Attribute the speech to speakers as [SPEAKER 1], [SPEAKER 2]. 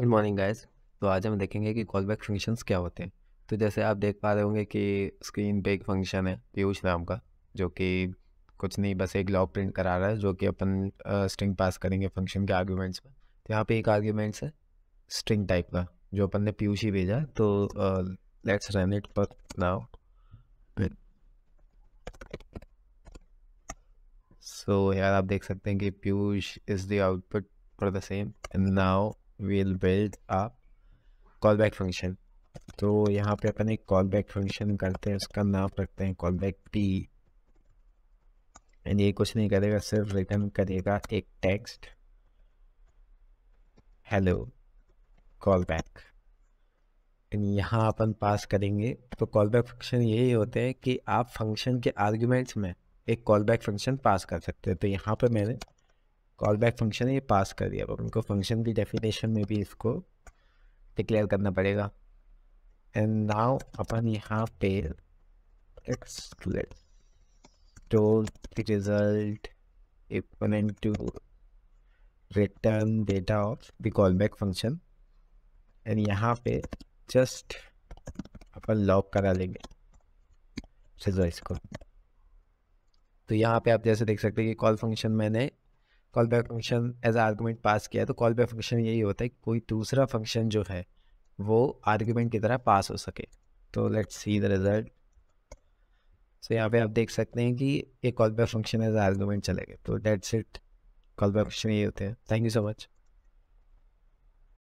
[SPEAKER 1] good morning guys तो आज हम देखेंगे कि कॉल बैक फंक्शंस क्या होते हैं तो जैसे आप देख पा रहे होंगे कि स्क्रीन पे एक फंक्शन है पीयूष नाम का जो कि कुछ नहीं बस एक लॉग प्रिंट करा रहा है जो कि अपन स्ट्रिंग पास करेंगे फंक्शन के आर्ग्यूमेंट्स में तो यहाँ पे एक आर्ग्यूमेंट्स है स्ट्रिंग टाइप का जो अपन ने पीयूष ही भेजा तो लेट्स रन इट पर नाउ सो यार आप देख सकते हैं कि Piyush is the output for the same and now build a callback function तो यहाँ पे अपन एक कॉल बैक फंक्शन करते हैं उसका नाम रखते हैं कॉल बैक टी एंड ये कुछ नहीं करेगा सिर्फ रिटर्न करेगा एक text hello callback and यहाँ अपन पास करेंगे तो कॉल बैक फंक्शन यही होते हैं कि आप फंक्शन के आर्ग्यूमेंट्स में एक कॉल बैक फंक्शन पास कर सकते हैं तो यहाँ पे मैंने कॉल बैक फंक्शन है ये पास कर दिया अब उनको फंक्शन की डेफिनेशन में भी इसको डिक्लेयर करना पड़ेगा एंड नाउ अपन यहाँ पे result to return data of the callback function and यहाँ पे जस्ट अपन लॉक करा लेंगे रिजल्ट को तो यहाँ पे आप जैसे देख सकते हैं कि कॉल फंक्शन मैंने callback function as argument pass किया तो कॉल बैक फंक्शन यही होता है कि कोई दूसरा फंक्शन जो है वो आर्गूमेंट की तरह पास हो सके तो let's see the result so यहाँ पे आप देख सकते हैं कि एक callback function as argument गए तो that's it callback function यही होते हैं थैंक यू सो मच